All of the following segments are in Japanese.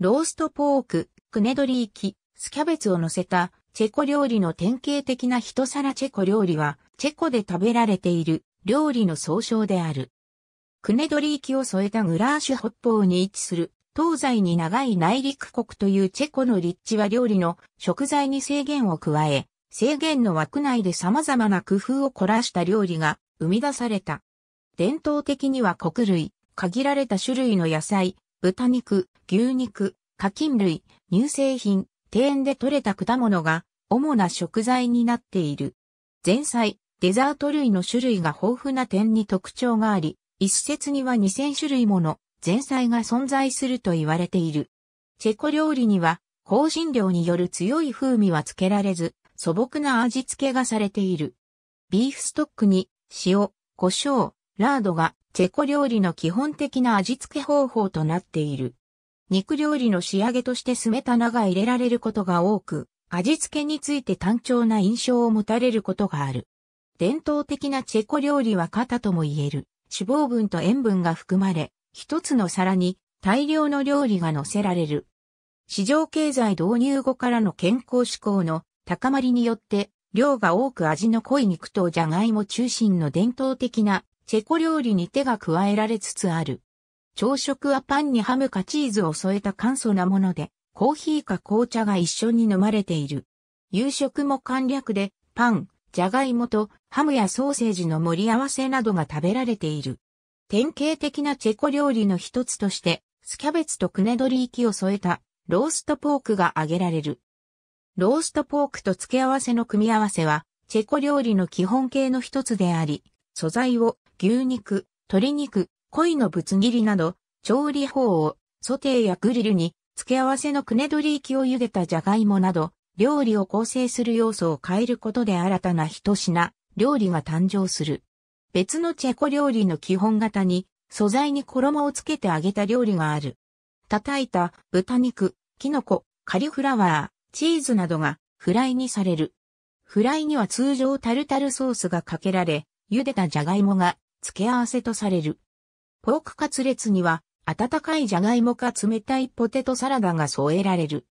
ローストポーク、クネドリーキ、スキャベツを乗せたチェコ料理の典型的な一皿チェコ料理は、チェコで食べられている料理の総称である。クネドリーキを添えたグラーシュ北方に位置する、東西に長い内陸国というチェコの立地は料理の食材に制限を加え、制限の枠内で様々な工夫を凝らした料理が生み出された。伝統的には穀類、限られた種類の野菜、豚肉、牛肉、課金類、乳製品、庭園で採れた果物が主な食材になっている。前菜、デザート類の種類が豊富な点に特徴があり、一説には2000種類もの前菜が存在すると言われている。チェコ料理には、香辛料による強い風味はつけられず、素朴な味付けがされている。ビーフストックに塩、胡椒、ラードがチェコ料理の基本的な味付け方法となっている。肉料理の仕上げとしてスメタナが入れられることが多く、味付けについて単調な印象を持たれることがある。伝統的なチェコ料理は肩とも言える。脂肪分と塩分が含まれ、一つの皿に大量の料理が乗せられる。市場経済導入後からの健康志向の高まりによって、量が多く味の濃い肉とじゃがいも中心の伝統的なチェコ料理に手が加えられつつある。朝食はパンにハムかチーズを添えた簡素なもので、コーヒーか紅茶が一緒に飲まれている。夕食も簡略で、パン、じゃがいもとハムやソーセージの盛り合わせなどが食べられている。典型的なチェコ料理の一つとして、スキャベツとクネドリーキを添えたローストポークが挙げられる。ローストポークと付け合わせの組み合わせは、チェコ料理の基本形の一つであり、素材を牛肉、鶏肉、鯉のぶつ切りなど、調理法を、ソテーやグリルに、付け合わせのくねどり液を茹でたじゃがいもなど、料理を構成する要素を変えることで新たな一品、料理が誕生する。別のチェコ料理の基本型に、素材に衣をつけて揚げた料理がある。叩いた豚肉、キノコ、カリフラワー、チーズなどがフライにされる。フライには通常タルタルソースがかけられ、茹でたじゃがいもが付け合わせとされる。ポークカツレツには、温かいジャガイモか冷たいポテトサラダが添えられる。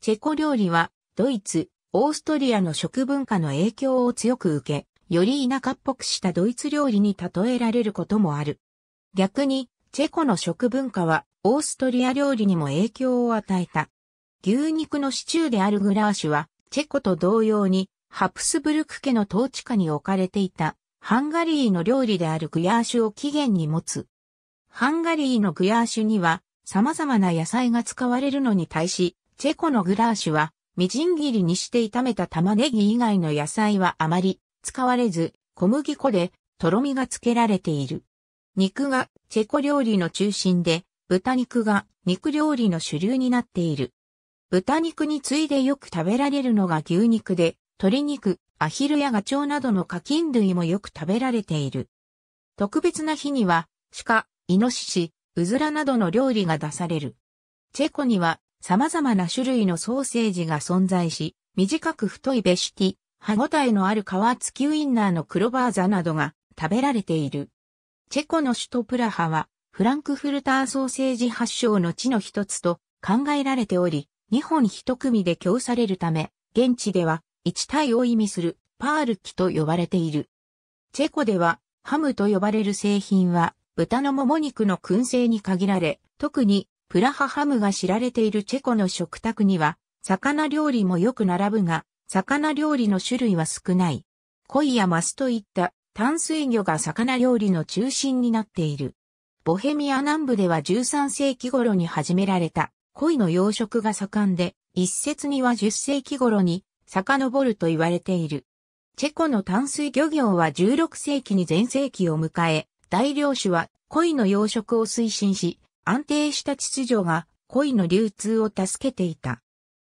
チェコ料理は、ドイツ、オーストリアの食文化の影響を強く受け、より田舎っぽくしたドイツ料理に例えられることもある。逆に、チェコの食文化は、オーストリア料理にも影響を与えた。牛肉のシチューであるグラーシュは、チェコと同様に、ハプスブルク家の統治下に置かれていたハンガリーの料理であるグヤーシュを起源に持つ。ハンガリーのグヤーシュには様々な野菜が使われるのに対し、チェコのグラーシュはみじん切りにして炒めた玉ねぎ以外の野菜はあまり使われず、小麦粉でとろみがつけられている。肉がチェコ料理の中心で、豚肉が肉料理の主流になっている。豚肉に次いでよく食べられるのが牛肉で、鶏肉、アヒルやガチョウなどの課金類もよく食べられている。特別な日には、鹿、イノシシ、ウズラなどの料理が出される。チェコには様々な種類のソーセージが存在し、短く太いベシティ、歯ごたえのある皮付きウインナーのクロバーザなどが食べられている。チェコの首都プラハは、フランクフルターソーセージ発祥の地の一つと考えられており、日本一組で供されるため、現地では一体を意味するパールキと呼ばれている。チェコではハムと呼ばれる製品は豚のもも肉の燻製に限られ、特にプラハハムが知られているチェコの食卓には魚料理もよく並ぶが、魚料理の種類は少ない。鯉やマスといった淡水魚が魚料理の中心になっている。ボヘミア南部では13世紀頃に始められた鯉の養殖が盛んで、一説には10世紀頃に遡ると言われている。チェコの淡水漁業は16世紀に全盛期を迎え、大漁師は鯉の養殖を推進し、安定した秩序が鯉の流通を助けていた。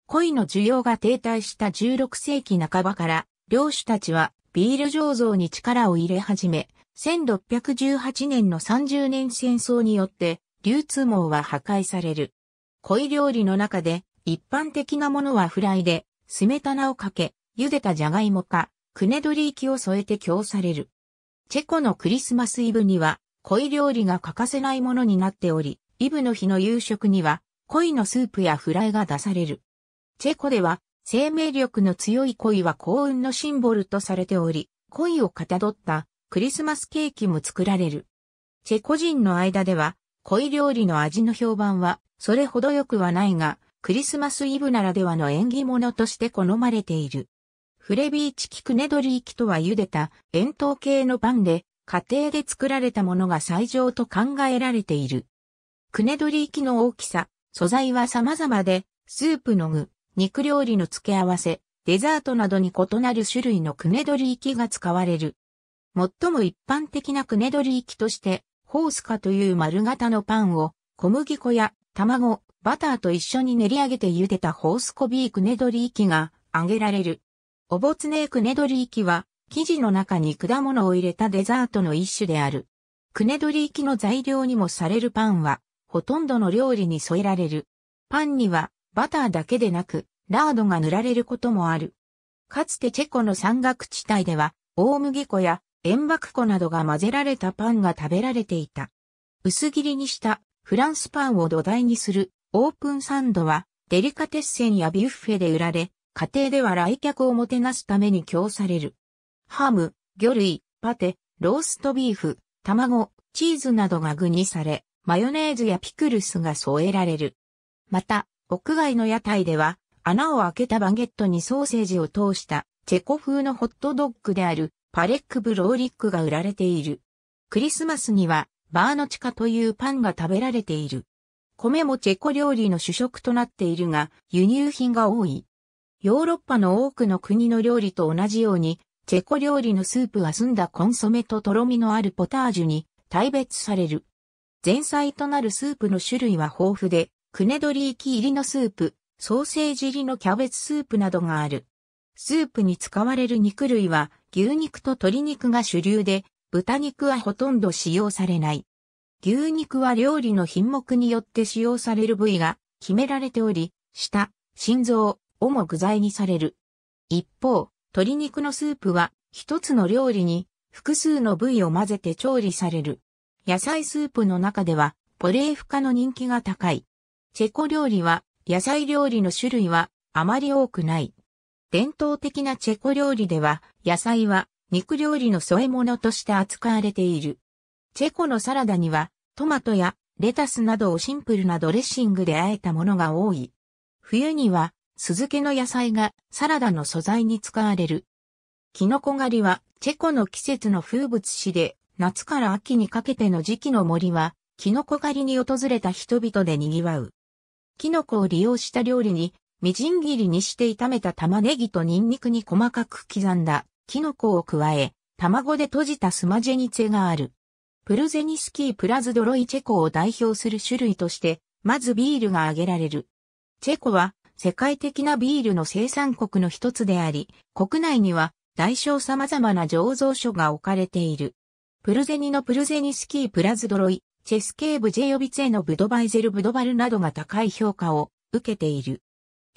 鯉の需要が停滞した16世紀半ばから、漁師たちはビール醸造に力を入れ始め、1618年の30年戦争によって流通網は破壊される。鯉料理の中で一般的なものはフライで、タナをかけ、茹でたじゃがいもか、クネドリーキを添えて供される。チェコのクリスマスイブには、恋料理が欠かせないものになっており、イブの日の夕食には、恋のスープやフライが出される。チェコでは、生命力の強い恋は幸運のシンボルとされており、恋をかたどったクリスマスケーキも作られる。チェコ人の間では、恋料理の味の評判は、それほど良くはないが、クリスマスイブならではの縁起物として好まれている。フレビーチキクネドリーキとは茹でた円筒形のパンで、家庭で作られたものが最上と考えられている。クネドリーキの大きさ、素材は様々で、スープの具、肉料理の付け合わせ、デザートなどに異なる種類のクネドリーキが使われる。最も一般的なクネドリーキとして、ホースカという丸型のパンを、小麦粉や卵、バターと一緒に練り上げて茹でたホースコビークネドリーキが揚げられる。おぼつねークネドリーキは、生地の中に果物を入れたデザートの一種である。クネドリーキの材料にもされるパンは、ほとんどの料理に添えられる。パンには、バターだけでなく、ラードが塗られることもある。かつてチェコの山岳地帯では、大麦粉や塩爆粉などが混ぜられたパンが食べられていた。薄切りにしたフランスパンを土台にするオープンサンドはデリカテッセンやビュッフェで売られ、家庭では来客をもてなすために供される。ハム、魚類、パテ、ローストビーフ、卵、チーズなどが具にされ、マヨネーズやピクルスが添えられる。また、屋外の屋台では、穴を開けたバゲットにソーセージを通したチェコ風のホットドッグであるパレックブローリックが売られている。クリスマスにはバーノチカというパンが食べられている。米もチェコ料理の主食となっているが、輸入品が多い。ヨーロッパの多くの国の料理と同じように、チェコ料理のスープは澄んだコンソメととろみのあるポタージュに大別される。前菜となるスープの種類は豊富で、クネドリーキ入りのスープ、ソーセージ入りのキャベツスープなどがある。スープに使われる肉類は牛肉と鶏肉が主流で、豚肉はほとんど使用されない。牛肉は料理の品目によって使用される部位が決められており、舌、心臓、をも具材にされる。一方、鶏肉のスープは一つの料理に複数の部位を混ぜて調理される。野菜スープの中ではポレーフ化の人気が高い。チェコ料理は野菜料理の種類はあまり多くない。伝統的なチェコ料理では野菜は肉料理の添え物として扱われている。チェコのサラダには、トマトやレタスなどをシンプルなドレッシングで和えたものが多い。冬には、酢漬けの野菜がサラダの素材に使われる。キノコ狩りは、チェコの季節の風物詩で、夏から秋にかけての時期の森は、キノコ狩りに訪れた人々で賑わう。キノコを利用した料理に、みじん切りにして炒めた玉ねぎとニンニクに細かく刻んだキノコを加え、卵で閉じたスマジェニツェがある。プルゼニスキープラズドロイチェコを代表する種類として、まずビールが挙げられる。チェコは世界的なビールの生産国の一つであり、国内には大小様々な醸造所が置かれている。プルゼニのプルゼニスキープラズドロイ、チェスケーブジェヨビツェのブドバイゼルブドバルなどが高い評価を受けている。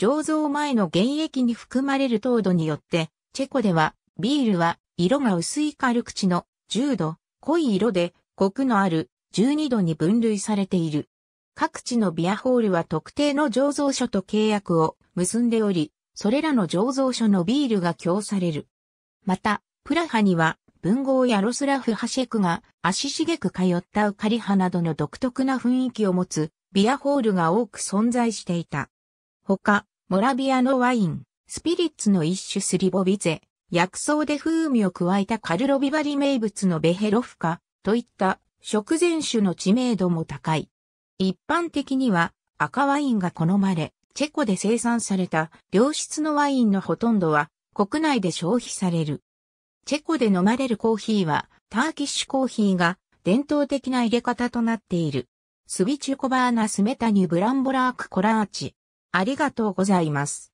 醸造前の原液に含まれる糖度によって、チェコではビールは色が薄い軽口の10度、濃い色で国のある12度に分類されている。各地のビアホールは特定の醸造所と契約を結んでおり、それらの醸造所のビールが供される。また、プラハには文豪やロスラフ・ハシェクが足しげく通ったウカリハなどの独特な雰囲気を持つビアホールが多く存在していた。他、モラビアのワイン、スピリッツの一種スリボビゼ、薬草で風味を加えたカルロビバリ名物のベヘロフカ、といった食前酒の知名度も高い。一般的には赤ワインが好まれ、チェコで生産された良質のワインのほとんどは国内で消費される。チェコで飲まれるコーヒーはターキッシュコーヒーが伝統的な入れ方となっている。スビチュコバーナスメタニュブランボラークコラーチ。ありがとうございます。